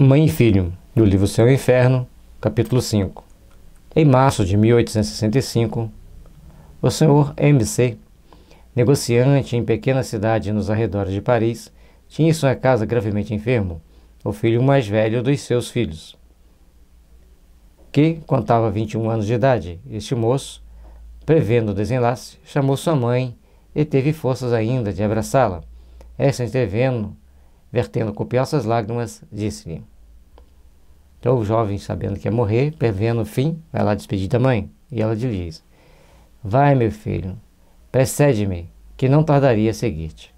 Mãe e Filho, do livro Céu e Inferno, capítulo 5. Em março de 1865, o senhor M.C., negociante em pequena cidade nos arredores de Paris, tinha em sua casa gravemente enfermo o filho mais velho dos seus filhos, que contava 21 anos de idade. Este moço, prevendo o desenlace, chamou sua mãe e teve forças ainda de abraçá-la. Essa, intervendo, vertendo copiosas lágrimas, disse-lhe: Então o jovem, sabendo que ia morrer, prevendo o fim, vai lá despedir da mãe. E ela lhe diz: Vai, meu filho, precede-me, que não tardaria a seguir-te.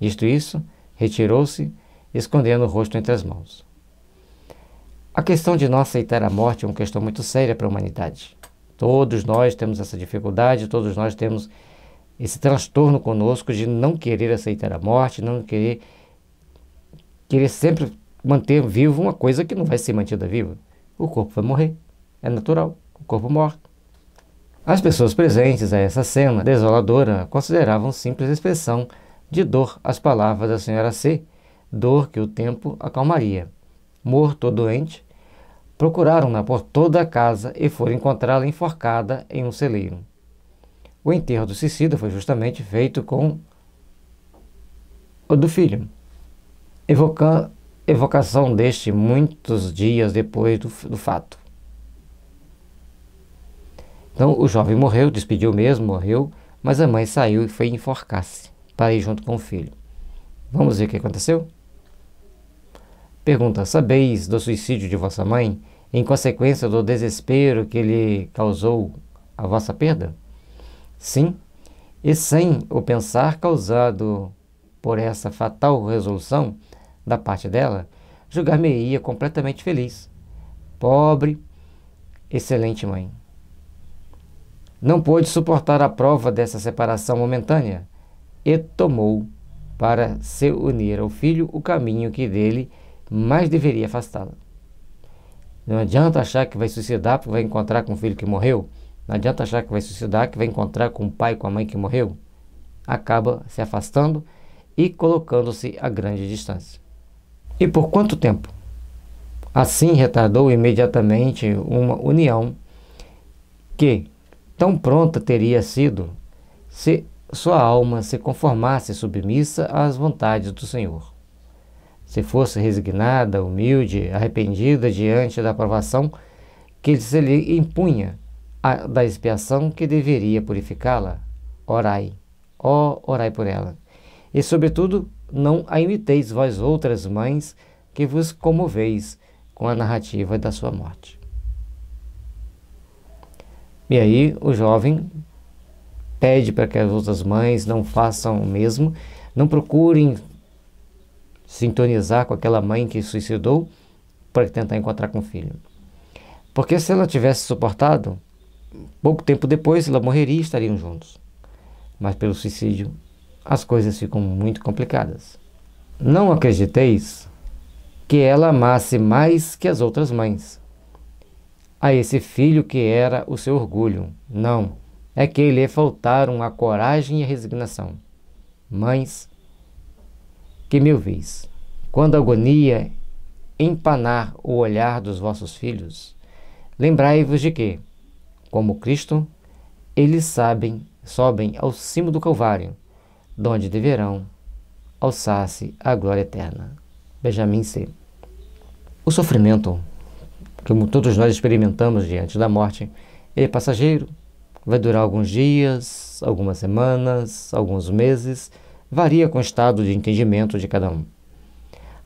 Disto isso, retirou-se, escondendo o rosto entre as mãos. A questão de não aceitar a morte é uma questão muito séria para a humanidade. Todos nós temos essa dificuldade, todos nós temos esse transtorno conosco de não querer aceitar a morte, não querer querer sempre manter vivo uma coisa que não vai ser mantida viva. O corpo vai morrer. É natural. O corpo morre. As pessoas presentes a essa cena desoladora consideravam simples expressão de dor as palavras da senhora C, dor que o tempo acalmaria. Morto ou doente, procuraram-na por toda a casa e foram encontrá-la enforcada em um celeiro. O enterro do suicida foi justamente feito com o do filho evoca, evocação deste muitos dias depois do, do fato. Então o jovem morreu, despediu mesmo, morreu, mas a mãe saiu e foi enforcar-se para ir junto com o filho. Vamos ver o que aconteceu? Pergunta: Sabeis do suicídio de vossa mãe, em consequência do desespero que lhe causou a vossa perda? Sim, e sem o pensar causado por essa fatal resolução, da parte dela, julgar-me-ia completamente feliz. Pobre, excelente mãe. Não pôde suportar a prova dessa separação momentânea e tomou para se unir ao filho o caminho que dele mais deveria afastá-la. Não adianta achar que vai suicidar porque vai encontrar com o filho que morreu. Não adianta achar que vai suicidar que vai encontrar com o pai, com a mãe que morreu. Acaba se afastando e colocando-se a grande distância. E por quanto tempo? Assim retardou imediatamente uma união que tão pronta teria sido se sua alma se conformasse submissa às vontades do Senhor. Se fosse resignada, humilde, arrependida diante da aprovação que se lhe impunha, a, da expiação que deveria purificá-la, orai, ó, orai por ela. E, sobretudo, não a imiteis vós outras mães que vos comoveis com a narrativa da sua morte. E aí o jovem pede para que as outras mães não façam o mesmo, não procurem sintonizar com aquela mãe que suicidou para tentar encontrar com o filho. Porque se ela tivesse suportado, pouco tempo depois ela morreria e estariam juntos. Mas pelo suicídio as coisas ficam muito complicadas. Não acrediteis que ela amasse mais que as outras mães. A esse filho que era o seu orgulho. Não, é que lhe faltaram a coragem e a resignação. Mães, que mil vezes, quando a agonia empanar o olhar dos vossos filhos, lembrai-vos de que, como Cristo, eles sabem, sobem ao cimo do Calvário donde deverão alçar-se à glória eterna. Benjamin C. O sofrimento, como todos nós experimentamos diante da morte, é passageiro, vai durar alguns dias, algumas semanas, alguns meses, varia com o estado de entendimento de cada um.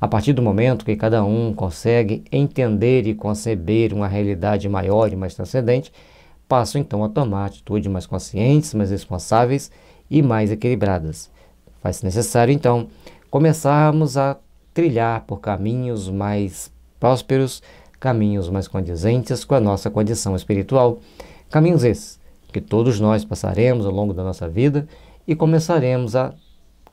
A partir do momento que cada um consegue entender e conceber uma realidade maior e mais transcendente, passa então a tomar atitudes mais conscientes, mais responsáveis e mais equilibradas. Faz necessário, então, começarmos a trilhar por caminhos mais prósperos, caminhos mais condizentes com a nossa condição espiritual, caminhos esses que todos nós passaremos ao longo da nossa vida e começaremos a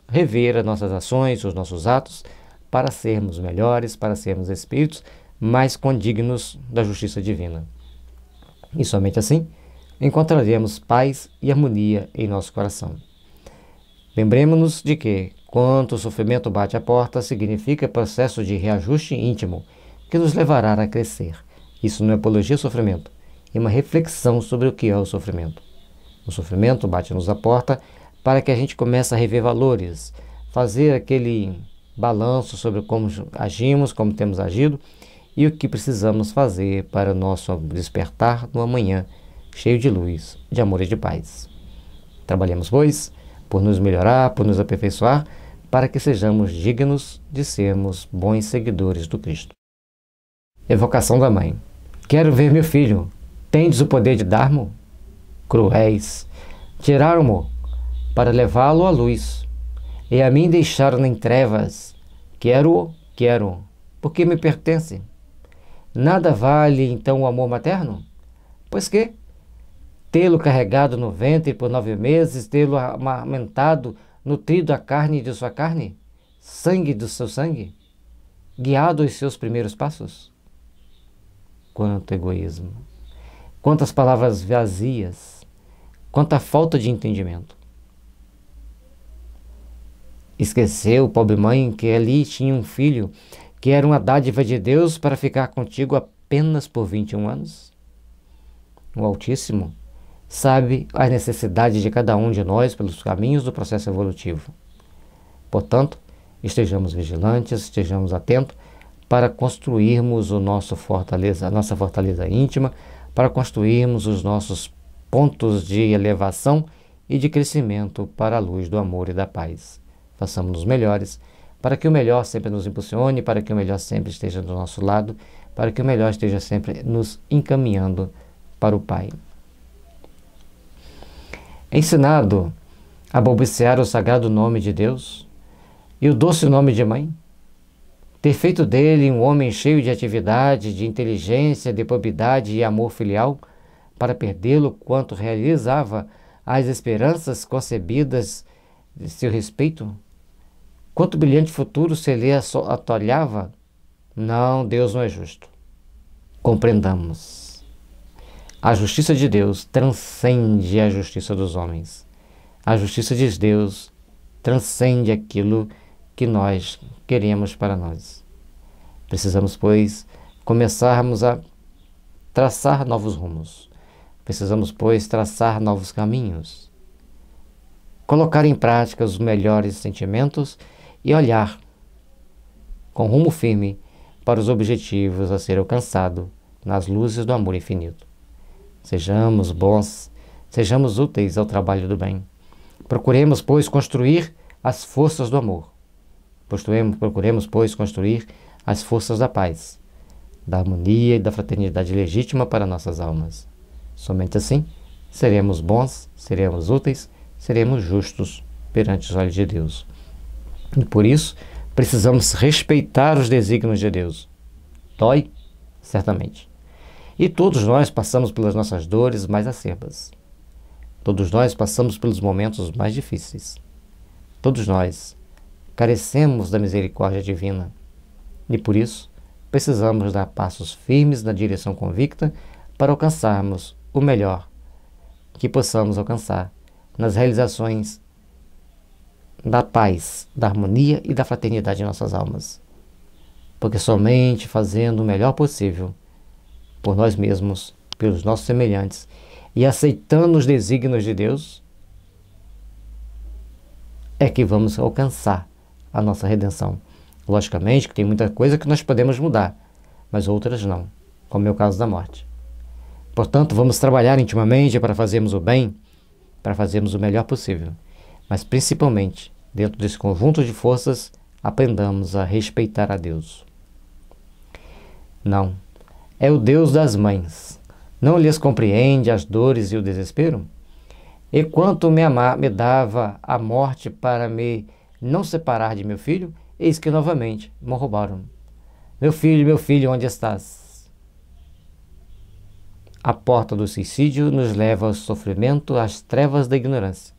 rever as nossas ações, os nossos atos, para sermos melhores, para sermos espíritos mais condignos da justiça divina. E somente assim encontraremos paz e harmonia em nosso coração. Lembremos-nos de que, quanto o sofrimento bate à porta, significa processo de reajuste íntimo que nos levará a crescer. Isso não é apologia ao sofrimento, é uma reflexão sobre o que é o sofrimento. O sofrimento bate-nos à porta para que a gente comece a rever valores, fazer aquele balanço sobre como agimos, como temos agido e o que precisamos fazer para o nosso despertar no amanhã cheio de luz, de amor e de paz. Trabalhemos, pois, por nos melhorar, por nos aperfeiçoar, para que sejamos dignos de sermos bons seguidores do Cristo. Evocação da mãe. Quero ver meu filho. Tendes o poder de dar-mo? Cruéis. Tiraram-mo para levá-lo à luz. E a mim deixaram em trevas. Quero-o, quero, porque me pertence. Nada vale então o amor materno? Pois que, tê-lo carregado no ventre por nove meses, tê-lo amamentado, nutrido a carne de sua carne, sangue do seu sangue, guiado os seus primeiros passos? Quanto egoísmo, quantas palavras vazias, quanta falta de entendimento. Esqueceu, pobre mãe, que ali tinha um filho que era uma dádiva de Deus para ficar contigo apenas por 21 anos? O Altíssimo sabe as necessidades de cada um de nós pelos caminhos do processo evolutivo. Portanto, estejamos vigilantes, estejamos atentos para construirmos o nosso fortaleza, a nossa fortaleza íntima, para construirmos os nossos pontos de elevação e de crescimento para a luz do amor e da paz. Façamos-nos melhores, para que o melhor sempre nos impulsione, para que o melhor sempre esteja do nosso lado, para que o melhor esteja sempre nos encaminhando para o Pai. É ensinado a balbuciar o sagrado nome de Deus e o doce nome de mãe? Ter feito dele um homem cheio de atividade, de inteligência, de probidade e amor filial, para perdê-lo quanto realizava as esperanças concebidas de seu respeito? Quanto brilhante futuro se lhe atolhava? Não, Deus não é justo. Compreendamos. A justiça de Deus transcende a justiça dos homens. A justiça de Deus transcende aquilo que nós queremos para nós. Precisamos, pois, começarmos a traçar novos rumos. Precisamos, pois, traçar novos caminhos. Colocar em prática os melhores sentimentos e olhar com rumo firme para os objetivos a ser alcançado nas luzes do amor infinito. Sejamos bons, sejamos úteis ao trabalho do bem. Procuremos, pois, construir as forças do amor. Posturemos, procuremos, pois, construir as forças da paz, da harmonia e da fraternidade legítima para nossas almas. Somente assim seremos bons, seremos úteis, seremos justos perante os olhos de Deus. E por isso, precisamos respeitar os desígnios de Deus. Dói? Certamente. E todos nós passamos pelas nossas dores mais acerbas. Todos nós passamos pelos momentos mais difíceis. Todos nós carecemos da misericórdia divina. E por isso, precisamos dar passos firmes na direção convicta para alcançarmos o melhor que possamos alcançar nas realizações da paz, da harmonia e da fraternidade em nossas almas. Porque somente fazendo o melhor possível por nós mesmos, pelos nossos semelhantes, e aceitando os desígnios de Deus, é que vamos alcançar a nossa redenção. Logicamente que tem muita coisa que nós podemos mudar, mas outras não, como é o caso da morte. Portanto, vamos trabalhar intimamente para fazermos o bem, para fazermos o melhor possível. Mas principalmente, dentro desse conjunto de forças, aprendamos a respeitar a Deus. Não é o Deus das mães. Não lhes compreende as dores e o desespero? E quanto me me dava a morte para me não separar de meu filho, eis que novamente me roubaram. Meu filho, meu filho, onde estás? A porta do suicídio nos leva ao sofrimento, às trevas da ignorância.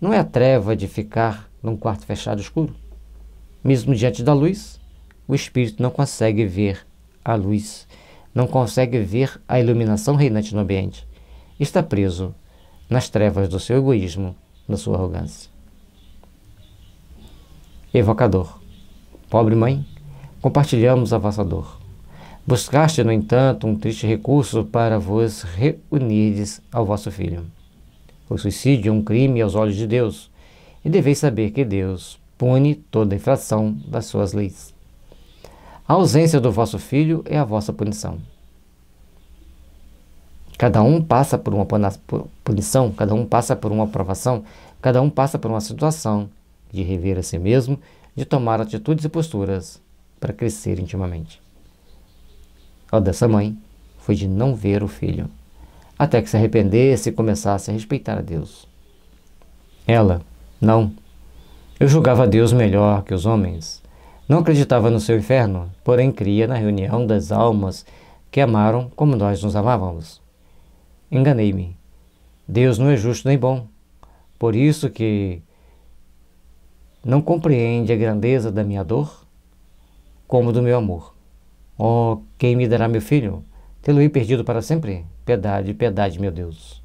Não é a treva de ficar num quarto fechado escuro? Mesmo diante da luz, o espírito não consegue ver à luz, não consegue ver a iluminação reinante no ambiente. Está preso nas trevas do seu egoísmo, da sua arrogância. Evocador. Pobre mãe, compartilhamos a vossa dor. Buscaste, no entanto, um triste recurso para vos reunirdes ao vosso filho. O suicídio é um crime aos olhos de Deus, e deveis saber que Deus pune toda infração das suas leis. A ausência do vosso filho é a vossa punição. Cada um passa por uma punição, cada um passa por uma aprovação, cada um passa por uma situação de rever a si mesmo, de tomar atitudes e posturas para crescer intimamente. A dessa mãe foi de não ver o filho, até que se arrependesse e começasse a respeitar a Deus. Ela, não. Eu julgava Deus melhor que os homens. Não acreditava no seu inferno, porém cria na reunião das almas que amaram como nós nos amávamos. Enganei-me. Deus não é justo nem bom. Por isso que não compreende a grandeza da minha dor como do meu amor. Oh, quem me dará meu filho? tê lo perdido para sempre? Piedade, piedade, meu Deus.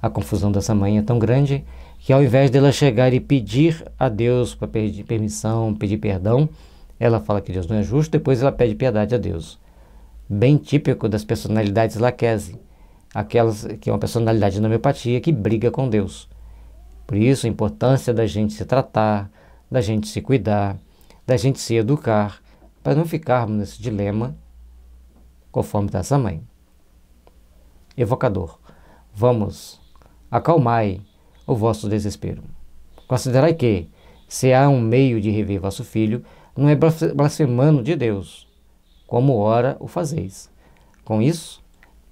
A confusão dessa mãe é tão grande que ao invés dela chegar e pedir a Deus para pedir permissão, pedir perdão, ela fala que Deus não é justo, depois ela pede piedade a Deus. Bem típico das personalidades laquese, aquelas que é uma personalidade de homeopatia que briga com Deus. Por isso, a importância da gente se tratar, da gente se cuidar, da gente se educar, para não ficarmos nesse dilema conforme dessa mãe. Evocador, vamos, acalmai o vosso desespero. Considerai que, se há um meio de rever vosso filho, não é blasfemando de Deus, como ora o fazeis. Com isso,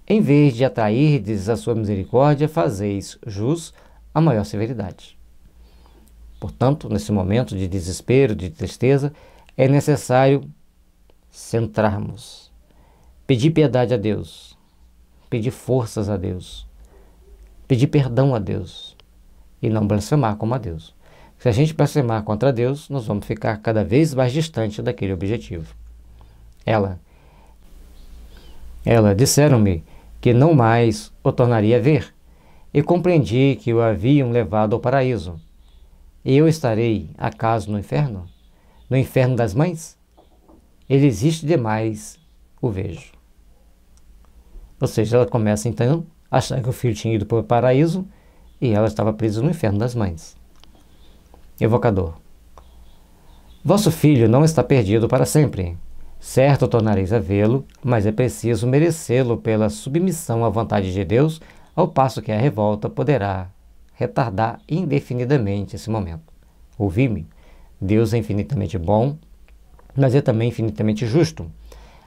em vez de atrairdes a sua misericórdia, fazeis jus à maior severidade. Portanto, nesse momento de desespero, de tristeza, é necessário centrarmos, pedir piedade a Deus, pedir forças a Deus, pedir perdão a Deus e não blasfemar como a Deus. Se a gente blasfemar contra Deus, nós vamos ficar cada vez mais distante daquele objetivo. Ela, ela disseram-me que não mais o tornaria a ver, e compreendi que o haviam levado ao paraíso. E eu estarei, acaso, no inferno? No inferno das mães? Ele existe demais, o vejo. Ou seja, ela começa então a achar que o filho tinha ido para o paraíso e ela estava presa no inferno das mães. Evocador. Vosso filho não está perdido para sempre. Certo, tornareis a vê-lo, mas é preciso merecê-lo pela submissão à vontade de Deus, ao passo que a revolta poderá retardar indefinidamente esse momento. Ouvi-me. Deus é infinitamente bom, mas é também infinitamente justo.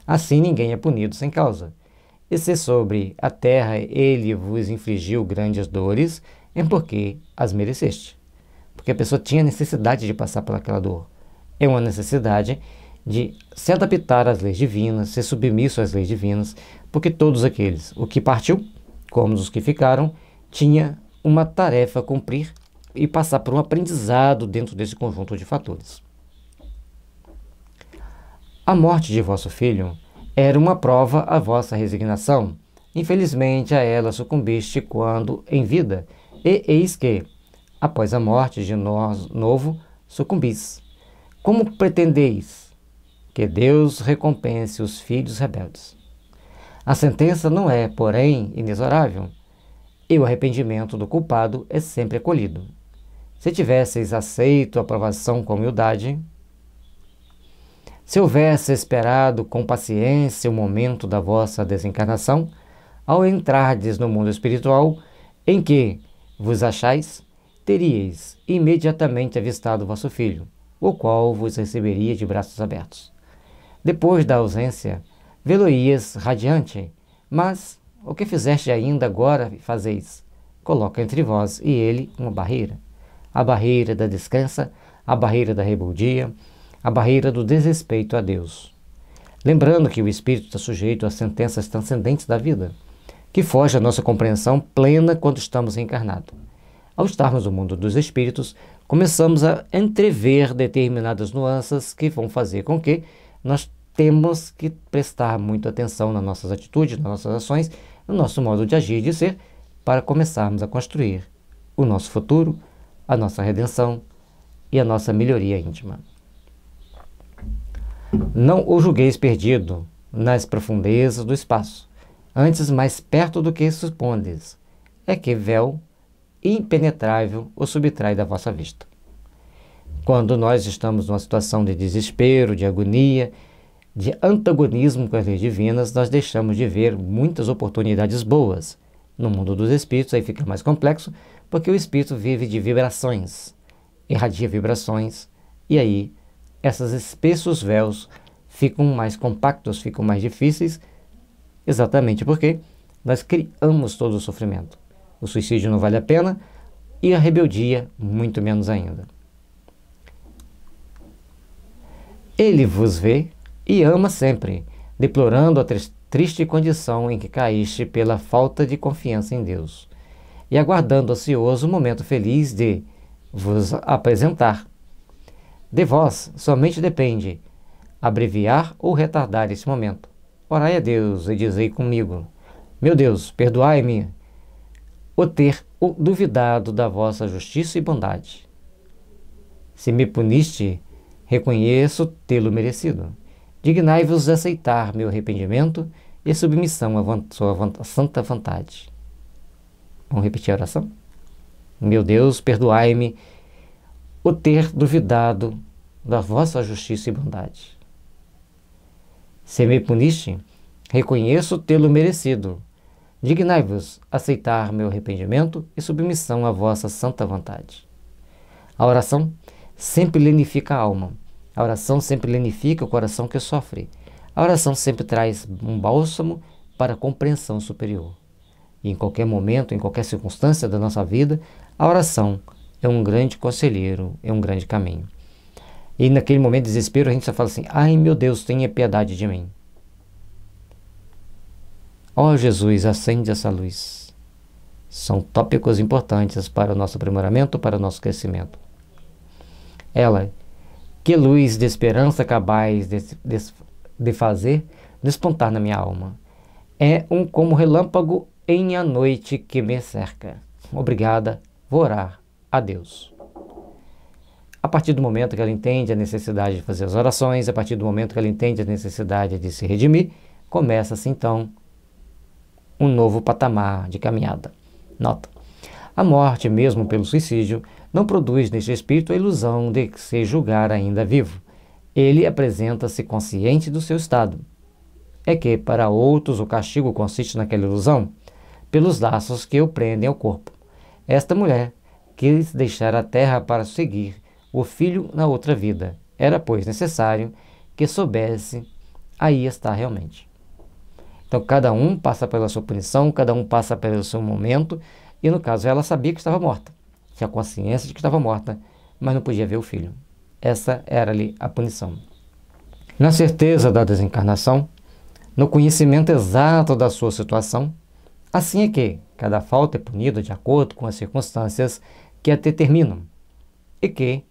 Assim ninguém é punido sem causa. E se sobre a terra ele vos infligiu grandes dores, é porque as mereceste porque a pessoa tinha necessidade de passar por aquela dor. É uma necessidade de se adaptar às leis divinas, ser submisso às leis divinas, porque todos aqueles, o que partiu, como os que ficaram, tinha uma tarefa a cumprir e passar por um aprendizado dentro desse conjunto de fatores. A morte de vosso filho era uma prova à vossa resignação. Infelizmente, a ela sucumbiste quando em vida, e eis que, após a morte de nós novo sucumbis. Como pretendeis que Deus recompense os filhos rebeldes? A sentença não é, porém, inexorável, e o arrependimento do culpado é sempre acolhido. Se tivesseis aceito a provação com humildade, se houvesse esperado com paciência o momento da vossa desencarnação, ao entrardes no mundo espiritual, em que vos achais, teríeis imediatamente avistado vosso filho, o qual vos receberia de braços abertos. Depois da ausência, vê lo radiante, mas o que fizeste ainda agora fazeis? Coloca entre vós e ele uma barreira. A barreira da descrença, a barreira da rebeldia, a barreira do desrespeito a Deus. Lembrando que o espírito está sujeito às sentenças transcendentes da vida, que foge à nossa compreensão plena quando estamos encarnados. Ao estarmos no mundo dos espíritos, começamos a entrever determinadas nuances que vão fazer com que nós temos que prestar muita atenção nas nossas atitudes, nas nossas ações, no nosso modo de agir e de ser, para começarmos a construir o nosso futuro, a nossa redenção e a nossa melhoria íntima. Não o julgueis perdido nas profundezas do espaço, antes mais perto do que supondes. É que véu impenetrável o subtrai da vossa vista. Quando nós estamos numa situação de desespero, de agonia, de antagonismo com as leis divinas, nós deixamos de ver muitas oportunidades boas. No mundo dos espíritos, aí fica mais complexo, porque o espírito vive de vibrações, irradia vibrações, e aí esses espessos véus ficam mais compactos, ficam mais difíceis, exatamente porque nós criamos todo o sofrimento o suicídio não vale a pena e a rebeldia, muito menos ainda. Ele vos vê e ama sempre, deplorando a triste condição em que caíste pela falta de confiança em Deus, e aguardando ansioso o momento feliz de vos apresentar. De vós somente depende abreviar ou retardar esse momento. Orai a Deus e dizei comigo: Meu Deus, perdoai-me ou ter duvidado da vossa justiça e bondade. Se me puniste, reconheço tê-lo merecido. Dignai-vos aceitar meu arrependimento e submissão à sua santa vontade. Vamos repetir a oração? Meu Deus, perdoai-me o ter duvidado da vossa justiça e bondade. Se me puniste, reconheço tê-lo merecido. Dignai-vos aceitar meu arrependimento e submissão à vossa santa vontade. A oração sempre lenifica a alma. A oração sempre lenifica o coração que sofre. A oração sempre traz um bálsamo para a compreensão superior. E em qualquer momento, em qualquer circunstância da nossa vida, a oração é um grande conselheiro, é um grande caminho. E naquele momento de desespero, a gente só fala assim: ai meu Deus, tenha piedade de mim. Ó oh, Jesus, acende essa luz. São tópicos importantes para o nosso aprimoramento, para o nosso crescimento. Ela, que luz de esperança capaz de, de, de fazer despontar na minha alma. É um como relâmpago em a noite que me cerca. Obrigada, vou orar a Deus. A partir do momento que ela entende a necessidade de fazer as orações, a partir do momento que ela entende a necessidade de se redimir, começa-se então um novo patamar de caminhada. Nota: a morte, mesmo pelo suicídio, não produz neste espírito a ilusão de se julgar ainda vivo. Ele apresenta-se consciente do seu estado. É que, para outros, o castigo consiste naquela ilusão, pelos laços que o prendem ao corpo. Esta mulher quis deixar a terra para seguir o filho na outra vida. Era, pois, necessário que soubesse aí está realmente. Então cada um passa pela sua punição, cada um passa pelo seu momento, e no caso ela sabia que estava morta, tinha consciência de que estava morta, mas não podia ver o filho. Essa era-lhe a punição. Na certeza da desencarnação, no conhecimento exato da sua situação, assim é que cada falta é punida de acordo com as circunstâncias que a determinam, e que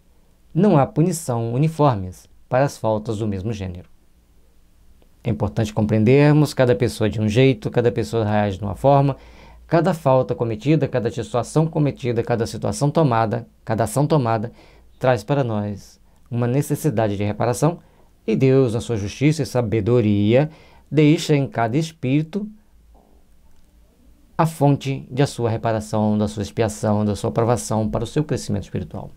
não há punição uniformes para as faltas do mesmo gênero. É importante compreendermos cada pessoa de um jeito, cada pessoa reage de uma forma, cada falta cometida, cada situação cometida, cada situação tomada, cada ação tomada traz para nós uma necessidade de reparação e Deus, na sua justiça e sabedoria, deixa em cada espírito a fonte da sua reparação, da sua expiação, da sua aprovação para o seu crescimento espiritual.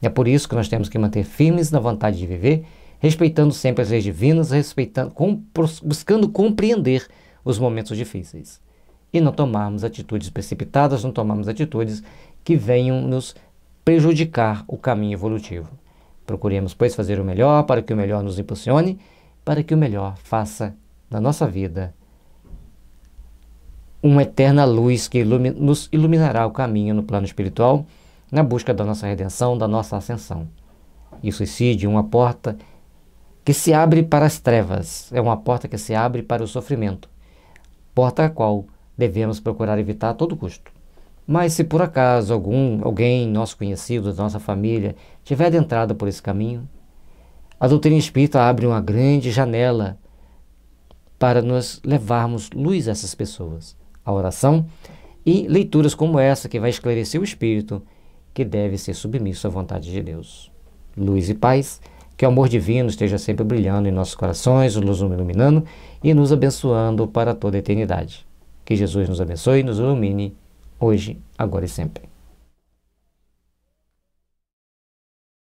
E é por isso que nós temos que manter firmes na vontade de viver respeitando sempre as leis divinas, respeitando, com, buscando compreender os momentos difíceis e não tomarmos atitudes precipitadas, não tomarmos atitudes que venham nos prejudicar o caminho evolutivo. Procuremos, pois, fazer o melhor para que o melhor nos impulsione, para que o melhor faça na nossa vida uma eterna luz que ilumi nos iluminará o caminho no plano espiritual, na busca da nossa redenção, da nossa ascensão. E o suicídio uma porta que se abre para as trevas, é uma porta que se abre para o sofrimento, porta a qual devemos procurar evitar a todo custo. Mas se por acaso algum, alguém, nosso conhecido, da nossa família, tiver de entrada por esse caminho, a doutrina espírita abre uma grande janela para nos levarmos luz a essas pessoas. A oração e leituras como essa que vai esclarecer o espírito que deve ser submisso à vontade de Deus. Luz e paz. Que o amor divino esteja sempre brilhando em nossos corações, nos iluminando e nos abençoando para toda a eternidade. Que Jesus nos abençoe e nos ilumine hoje, agora e sempre.